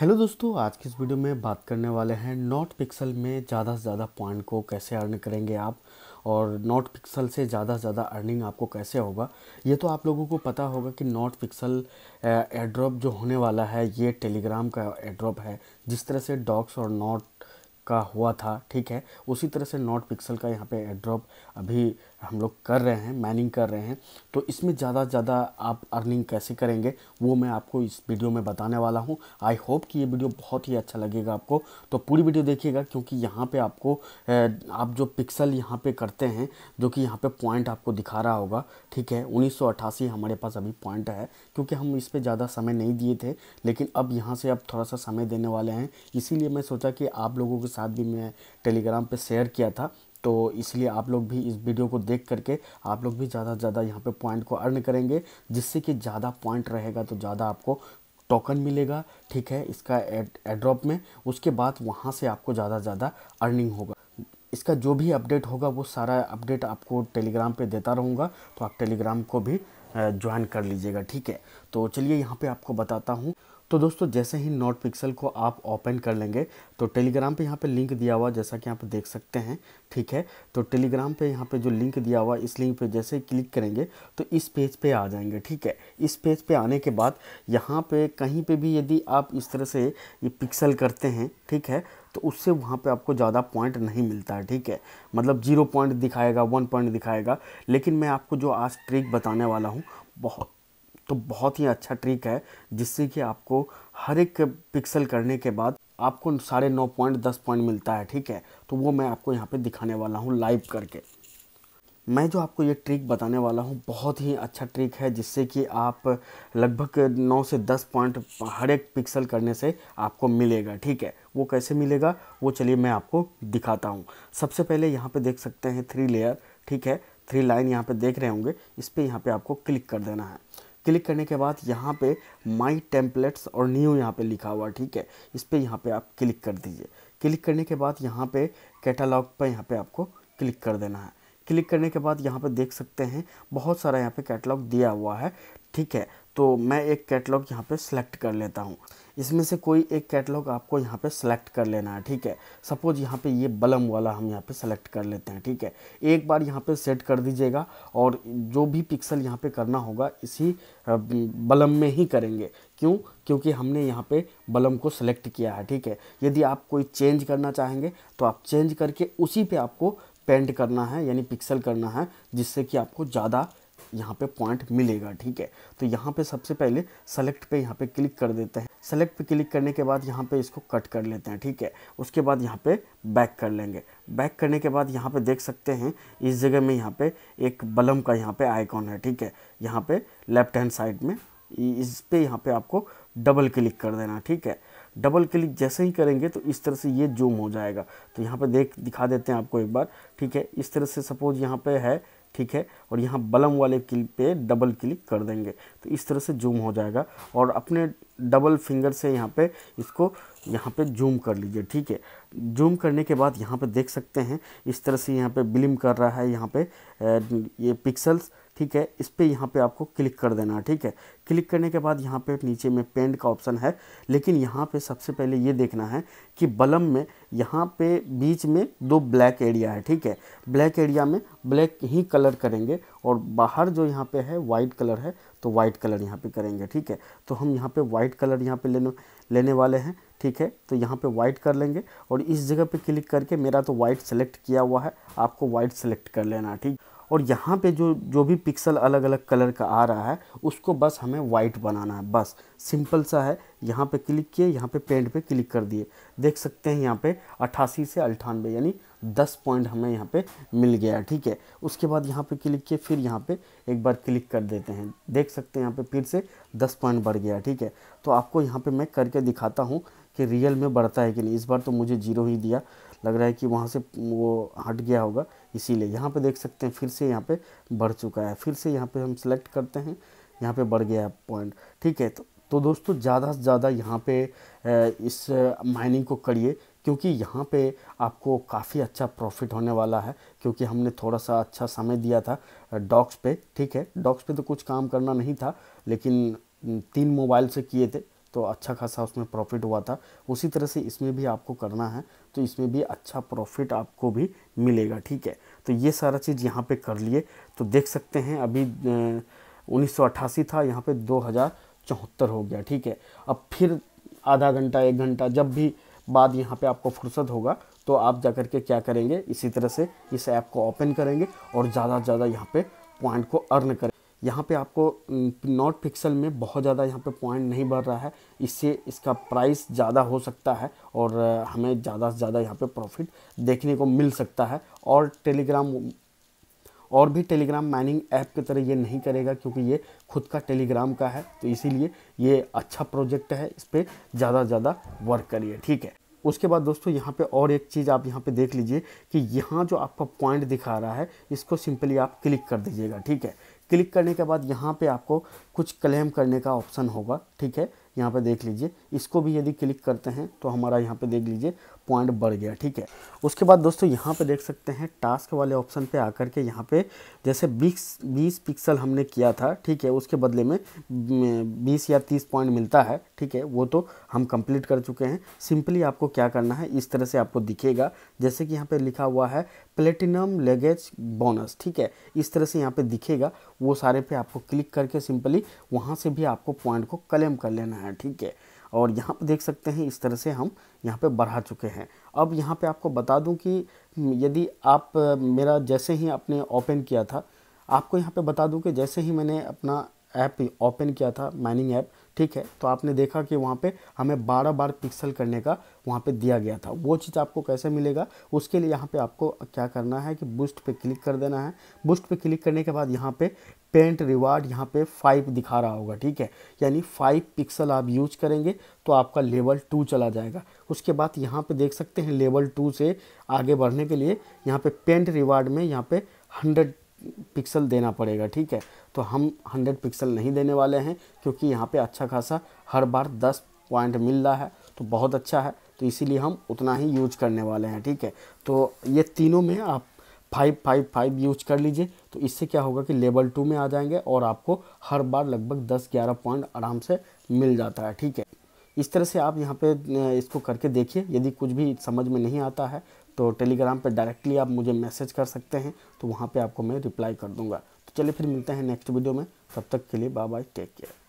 hello दोस्तों आज की इस वीडियो में बात करने वाले हैं नॉट पिक्सल में ज़्यादा से ज़्यादा पॉइंट को कैसे अर्न करेंगे आप और नॉट पिक्सल से ज़्यादा से ज़्यादा अर्निंग आपको कैसे होगा ये तो आप लोगों को पता होगा कि नॉट पिक्सल एड्रॉप जो होने वाला है ये टेलीग्राम का एड्रॉप है जिस तरह से डॉक्स और नॉट का हुआ था ठीक है उसी तरह से नॉट पिक्सल का यहाँ पे एड्रॉप अभी हम लोग कर रहे हैं माइनिंग कर रहे हैं तो इसमें ज़्यादा से ज़्यादा आप अर्निंग कैसे करेंगे वो मैं आपको इस वीडियो में बताने वाला हूँ आई होप कि ये वीडियो बहुत ही अच्छा लगेगा आपको तो पूरी वीडियो देखिएगा क्योंकि यहाँ पे आपको आप जो पिक्सल यहाँ पे करते हैं जो कि यहाँ पे पॉइंट आपको दिखा रहा होगा ठीक है उन्नीस हमारे पास अभी पॉइंट है क्योंकि हम इस पर ज़्यादा समय नहीं दिए थे लेकिन अब यहाँ से अब थोड़ा सा समय देने वाले हैं इसीलिए मैं सोचा कि आप लोगों के साथ भी मैं टेलीग्राम पर शेयर किया था तो इसलिए आप लोग भी इस वीडियो को देख करके आप लोग भी ज़्यादा से ज़्यादा यहाँ पे पॉइंट को अर्न करेंगे जिससे कि ज़्यादा पॉइंट रहेगा तो ज़्यादा आपको टोकन मिलेगा ठीक है इसका एड्रॉप में उसके बाद वहाँ से आपको ज़्यादा से ज़्यादा अर्निंग होगा इसका जो भी अपडेट होगा वो सारा अपडेट आपको टेलीग्राम पे देता रहूँगा तो आप टेलीग्राम को भी ज्वाइन कर लीजिएगा ठीक है तो चलिए यहाँ पे आपको बताता हूँ तो दोस्तों जैसे ही नोट पिक्सल को आप ओपन कर लेंगे तो टेलीग्राम पे यहाँ पे लिंक दिया हुआ जैसा कि आप देख सकते हैं ठीक है तो टेलीग्राम पे यहाँ पे जो लिंक दिया हुआ इस लिंक पे जैसे ही क्लिक करेंगे तो इस पेज पे आ जाएंगे ठीक है इस पेज पे आने के बाद यहाँ पे कहीं पे भी यदि आप इस तरह से ये पिक्सल करते हैं ठीक है तो उससे वहाँ पे आपको ज़्यादा पॉइंट नहीं मिलता है ठीक है मतलब जीरो पॉइंट दिखाएगा वन पॉइंट दिखाएगा लेकिन मैं आपको जो आज ट्रिक बताने वाला हूँ बहुत तो बहुत ही अच्छा ट्रिक है जिससे कि आपको हर एक पिक्सल करने के बाद आपको साढ़े नौ पॉइंट दस पॉइंट मिलता है ठीक है तो वो मैं आपको यहाँ पे दिखाने वाला हूँ लाइव करके मैं जो आपको ये ट्रिक बताने वाला हूँ बहुत ही अच्छा ट्रिक है जिससे कि आप लगभग नौ से दस पॉइंट हर एक पिक्सल करने से आपको मिलेगा ठीक है वो कैसे मिलेगा वो चलिए मैं आपको दिखाता हूँ सबसे पहले यहाँ पर देख सकते हैं थ्री लेयर ठीक है थ्री लाइन यहाँ पर देख रहे होंगे इस पर यहाँ पर आपको क्लिक कर देना है क्लिक करने के बाद यहाँ पे माई टेम्पलेट्स और न्यू यहाँ पे लिखा हुआ ठीक है इस पर यहाँ पे आप क्लिक कर दीजिए क्लिक करने के बाद यहाँ पे कैटलॉग पर यहाँ पे आपको क्लिक कर देना है क्लिक करने के बाद यहाँ पर देख सकते हैं बहुत सारा यहाँ पर कैटलॉग दिया हुआ है ठीक है तो मैं एक कैटलॉग यहाँ पे सेलेक्ट कर लेता हूँ इसमें से कोई एक कैटलॉग आपको यहाँ पे सेलेक्ट कर लेना है ठीक है सपोज यहाँ पे ये बलम वाला हम यहाँ पे सेलेक्ट कर लेते हैं ठीक है एक बार यहाँ पे सेट कर दीजिएगा और जो भी पिक्सल यहाँ पे करना होगा इसी बलम में ही करेंगे क्यों क्योंकि हमने यहाँ पे बलम को सेलेक्ट किया है ठीक है यदि आप कोई चेंज करना चाहेंगे तो आप चेंज करके उसी पे आपको पेंट करना है यानी पिक्सल करना है जिससे कि आपको ज़्यादा यहाँ पे पॉइंट मिलेगा ठीक है तो यहाँ पे सबसे पहले सेलेक्ट पे यहाँ पे क्लिक कर देते हैं सेलेक्ट पे क्लिक करने के बाद यहाँ पे इसको कट कर लेते हैं ठीक है उसके बाद यहाँ पे बैक कर लेंगे बैक करने के बाद यहाँ पे देख सकते हैं इस जगह में यहाँ पे एक बलम का यहाँ पे आइकॉन है ठीक है यहाँ पे लेफ्ट हैंड साइड में इस पर यहाँ पर आपको डबल क्लिक कर देना ठीक है डबल क्लिक जैसे ही करेंगे तो इस तरह से ये जूम हो जाएगा तो यहाँ पे देख दिखा देते हैं आपको एक बार ठीक है इस तरह से सपोज यहाँ पे है ठीक है और यहाँ बलम वाले क्लिक पे डबल क्लिक कर देंगे तो इस तरह से जूम हो जाएगा और अपने डबल फिंगर से यहाँ पे इसको यहाँ पे जूम कर लीजिए ठीक है जूम करने के बाद यहाँ पे देख सकते हैं इस तरह से यहाँ पे बिलिम कर रहा है यहाँ पे ये पिक्सल्स ठीक है इस पर यहाँ पे आपको क्लिक कर देना है ठीक है क्लिक करने के बाद यहाँ पे नीचे में पेंट का ऑप्शन है लेकिन यहाँ पे सबसे पहले ये देखना है कि बलम में यहाँ पे बीच में दो ब्लैक एरिया है ठीक है ब्लैक एरिया में ब्लैक ही कलर करेंगे और बाहर जो यहाँ पे है वाइट कलर है तो वाइट कलर यहाँ पे करेंगे ठीक है तो हम यहाँ पे वाइट कलर यहाँ पे लेने लेने वाले हैं ठीक है तो यहाँ पे वाइट कर लेंगे और इस जगह पे क्लिक करके मेरा तो वाइट सेलेक्ट किया हुआ है आपको वाइट सेलेक्ट कर लेना ठीक और यहाँ पे जो जो भी पिक्सल अलग अलग कलर का आ रहा है उसको बस हमें वाइट बनाना है बस सिंपल सा है यहाँ पे क्लिक किए यहाँ पे पेंट पे क्लिक कर दिए देख सकते हैं यहाँ पे अट्ठासी से अट्ठानवे यानी दस पॉइंट हमें यहाँ पे मिल गया ठीक है उसके बाद यहाँ पे क्लिक किए फिर यहाँ पे एक बार क्लिक कर देते हैं देख सकते हैं यहाँ पर फिर से दस पॉइंट बढ़ गया ठीक है तो आपको यहाँ पर मैं करके दिखाता हूँ कि रियल में बढ़ता है कि नहीं इस बार तो मुझे जीरो ही दिया लग रहा है कि वहाँ से वो हट गया होगा इसीलिए यहाँ पे देख सकते हैं फिर से यहाँ पे बढ़ चुका है फिर से यहाँ पे हम सिलेक्ट करते हैं यहाँ पे बढ़ गया है पॉइंट ठीक है तो तो दोस्तों ज़्यादा से ज़्यादा यहाँ पे इस माइनिंग को करिए क्योंकि यहाँ पे आपको काफ़ी अच्छा प्रॉफिट होने वाला है क्योंकि हमने थोड़ा सा अच्छा समय दिया था डॉक्स पे ठीक है डॉक्स पे तो कुछ काम करना नहीं था लेकिन तीन मोबाइल से किए थे तो अच्छा खासा उसमें प्रॉफिट हुआ था उसी तरह से इसमें भी आपको करना है तो इसमें भी अच्छा प्रॉफिट आपको भी मिलेगा ठीक है तो ये सारा चीज़ यहाँ पे कर लिए तो देख सकते हैं अभी उन्नीस था यहाँ पे दो हो गया ठीक है अब फिर आधा घंटा एक घंटा जब भी बाद यहाँ पे आपको फुर्सत होगा तो आप जा कर के क्या करेंगे इसी तरह से इस ऐप को ओपन करेंगे और ज़्यादा से ज़्यादा यहाँ पे पॉइंट को अर्न करें यहाँ पे आपको नॉट पिक्सल में बहुत ज़्यादा यहाँ पे पॉइंट नहीं बढ़ रहा है इससे इसका प्राइस ज़्यादा हो सकता है और हमें ज़्यादा से ज़्यादा यहाँ पे प्रॉफिट देखने को मिल सकता है और टेलीग्राम और भी टेलीग्राम माइनिंग ऐप की तरह ये नहीं करेगा क्योंकि ये खुद का टेलीग्राम का है तो इसीलिए ये अच्छा प्रोजेक्ट है इस पर ज़्यादा से ज़्यादा वर्क करिए ठीक है उसके बाद दोस्तों यहाँ पे और एक चीज़ आप यहाँ पे देख लीजिए कि यहाँ जो आपका पॉइंट दिखा रहा है इसको सिंपली आप क्लिक कर दीजिएगा ठीक है क्लिक करने के बाद यहाँ पे आपको कुछ क्लेम करने का ऑप्शन होगा ठीक है यहाँ पे देख लीजिए इसको भी यदि क्लिक करते हैं तो हमारा यहाँ पे देख लीजिए पॉइंट बढ़ गया ठीक है उसके बाद दोस्तों यहाँ पे देख सकते हैं टास्क वाले ऑप्शन पे आकर के यहाँ पे जैसे बीस बीस पिक्सल हमने किया था ठीक है उसके बदले में बीस या तीस पॉइंट मिलता है ठीक है वो तो हम कंप्लीट कर चुके हैं सिंपली आपको क्या करना है इस तरह से आपको दिखेगा जैसे कि यहाँ पर लिखा हुआ है प्लेटिनम लेगेज बोनस ठीक है इस तरह से यहाँ पर दिखेगा वो सारे पे आपको क्लिक करके सिंपली वहाँ से भी आपको पॉइंट को क्लेम कर लेना है हैं ठीक है और यहाँ पर देख सकते हैं इस तरह से हम यहाँ पे बढ़ा चुके हैं अब यहाँ पे आपको बता दूँ कि हम्म, यदि आप मेरा जैसे ही आपने ओपन किया था आपको यहाँ पे बता दूँ कि जैसे ही मैंने अपना ऐप ओपन किया था माइनिंग ऐप ठीक है तो आपने देखा कि वहाँ पे हमें 12 बार पिक्सल करने का वहाँ पे दिया गया था वो चीज़ आपको कैसे मिलेगा उसके लिए यहाँ पे आपको क्या करना है कि बूस्ट पे क्लिक कर देना है बूस्ट पे क्लिक करने के बाद यहाँ पे पेंट रिवार्ड यहाँ पे फाइव दिखा रहा होगा ठीक है यानी फाइव पिक्सल आप यूज करेंगे तो आपका लेवल टू चला जाएगा उसके बाद यहाँ पे देख सकते हैं लेवल टू से आगे बढ़ने के लिए यहाँ पे पेंट रिवार्ड में यहाँ पे हंड्रेड पिक्सल देना पड़ेगा ठीक है तो हम हंड्रेड पिक्सल नहीं देने वाले हैं क्योंकि यहाँ पर अच्छा खासा हर बार दस पॉइंट मिल रहा है तो बहुत अच्छा है तो इसीलिए हम उतना ही यूज करने वाले हैं ठीक है तो ये तीनों में आप फाइव फाइव फाइव यूज कर लीजिए तो इससे क्या होगा कि लेवल टू में आ जाएंगे और आपको हर बार लगभग दस ग्यारह पॉइंट आराम से मिल जाता है ठीक है इस तरह से आप यहाँ पे इसको करके देखिए यदि कुछ भी समझ में नहीं आता है तो टेलीग्राम पर डायरेक्टली आप मुझे मैसेज कर सकते हैं तो वहाँ पर आपको मैं रिप्लाई कर दूँगा तो चलिए फिर मिलते हैं नेक्स्ट वीडियो में तब तक के लिए बाय बाय टेक केयर